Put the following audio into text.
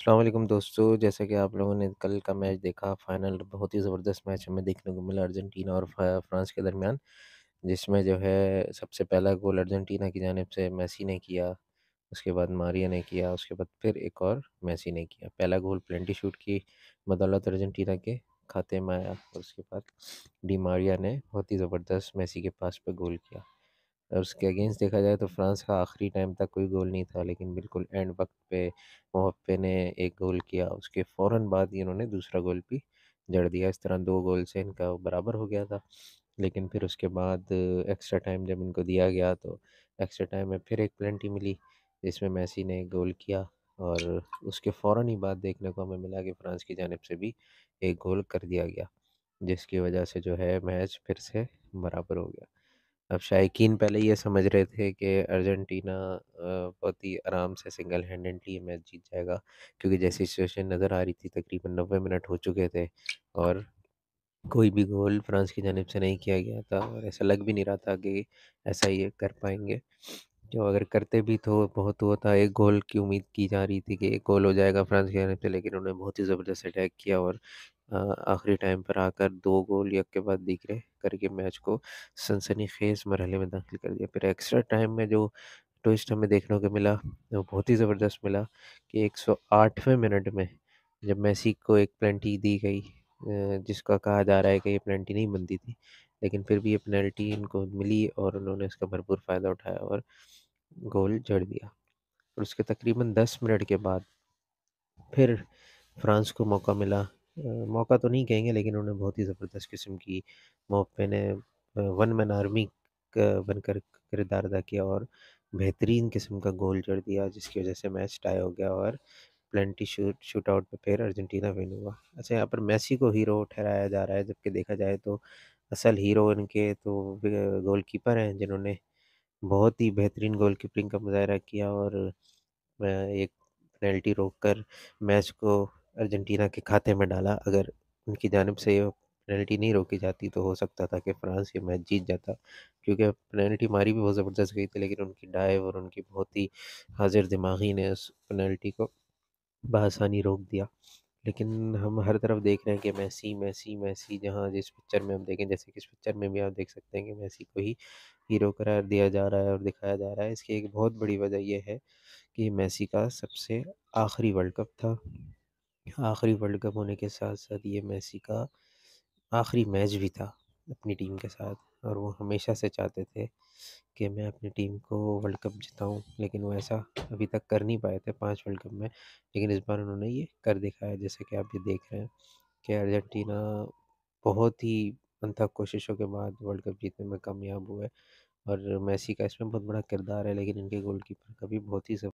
अस्सलाम दोस्तों जैसा कि आप लोगों ने कल का मैच देखा फाइनल बहुत ही ज़बरदस्त मैच हमें देखने को मिला अर्जेंटीना और फ्रांस के दरमियान जिसमें जो है सबसे पहला गोल अर्जेंटीना की जानब से मैसी ने किया उसके बाद मारिया ने किया उसके बाद फिर एक और मैसी ने किया पहला गोल प्लेंटी शूट की बदौलत अर्जेंटीना के खाते में आया उसके बाद डी मारिया ने बहुत ही ज़बरदस्त मैसी के पास पर गोल किया और उसके अगेंस्ट देखा जाए तो फ्रांस का आखिरी टाइम तक कोई गोल नहीं था लेकिन बिल्कुल एंड वक्त पे मोहप्पे ने एक गोल किया उसके फ़ौर बाद ही इन्होंने दूसरा गोल भी जड़ दिया इस तरह दो गोल से इनका बराबर हो गया था लेकिन फिर उसके बाद एक्स्ट्रा टाइम जब इनको दिया गया तो एक्स्ट्रा टाइम में फिर एक पेनल्टी मिली जिसमें मैसी ने गोल किया और उसके फ़ौर ही बाद देखने को हमें मिला कि फ्रांस की जानब से भी एक गोल कर दिया गया जिसकी वजह से जो है मैच फिर से बराबर हो गया अब शायकीन पहले ये समझ रहे थे कि अर्जेंटीना बहुत ही आराम से सिंगल हैंडेडली मैच जीत जाएगा क्योंकि जैसी सिचुएशन नज़र आ रही थी तकरीबन नब्बे मिनट हो चुके थे और कोई भी गोल फ्रांस की जानब से नहीं किया गया था और ऐसा लग भी नहीं रहा था कि ऐसा ये कर पाएंगे जो अगर करते भी तो बहुत वो था एक गोल की उम्मीद की जा रही थी कि एक गोल हो जाएगा फ्रांस के जाने पे लेकिन उन्होंने बहुत ही ज़बरदस्त अटैक किया और आखिरी टाइम पर आकर दो गोल यक के बाद दिख रहे करके मैच को सनसनी खेज मरहले में दाखिल कर दिया। फिर एक्स्ट्रा टाइम में जो ट्विस्ट हमें देखने को मिला, वो बहुत ही ज़बरदस्त मिला कि आठवें मिनट में जब मैसी को एक पेनल्टी दी गई जिसका कहा जा रहा है कि ये पेनल्टी नहीं बनती थी, लेकिन फिर भी ये पेनल्टी इनको मिली और उन्होंने इसका भरपूर फ़ायदा उठाया और गोल जड़ दिया और उसके तकरीबन दस मिनट के बाद फिर फ्रांस को मौका मिला मौका तो नहीं कहेंगे लेकिन उन्होंने बहुत ही ज़बरदस्त किस्म की मौपे ने वन मैन आर्मी बनकर किरदार अदा किया और बेहतरीन किस्म का गोल जड़ दिया जिसकी वजह से मैच टाई हो गया और प्लेंटी शूट शूट आउट पर फिर अर्जेंटीना विन हुआ अच्छा यहाँ पर मैसी को हीरो ठहराया जा रहा है जबकि देखा जाए तो असल हीरो इनके तो गोलकीपर हैं जिन्होंने बहुत ही बेहतरीन गोल कीपिंग का मुजाहरा किया और एक पेनल्टी रोक कर मैच को अर्जेंटीना के खाते में डाला अगर उनकी जानब से पेनल्टी नहीं रोकी जाती तो हो सकता था कि फ्रांस ये मैच जीत जाता क्योंकि पेनल्टी मारी भी बहुत ज़बरदस्त गई थी लेकिन उनकी डाइव और उनकी बहुत ही हाजिर दिमागी ने उस पेनल्टी को बसानी रोक दिया लेकिन हम हर तरफ देख रहे हैं कि मैसी मैसी मैसी जहाँ जिस पिक्चर में हम देखें जैसे कि इस पिक्चर में भी आप देख सकते हैं कि मैसी को ही हीरो करार दिया जा रहा है और दिखाया जा रहा है इसकी एक बहुत बड़ी वजह यह है कि मैसी का सबसे आखिरी वर्ल्ड कप था आखिरी वर्ल्ड कप होने के साथ साथ ये मैसी का आखिरी मैच भी था अपनी टीम के साथ और वो हमेशा से चाहते थे कि मैं अपनी टीम को वर्ल्ड कप जिताऊं लेकिन वो ऐसा अभी तक कर नहीं पाए थे पांच वर्ल्ड कप में लेकिन इस बार उन्होंने ये कर दिखाया जैसे कि आप ये देख रहे हैं कि अर्जेंटीना बहुत ही अनथक कोशिशों के बाद वर्ल्ड कप जीतने में कामयाब हुआ है और मैसी का इसमें बहुत बड़ा किरदार है लेकिन इनके गोल कीपर का भी बहुत ही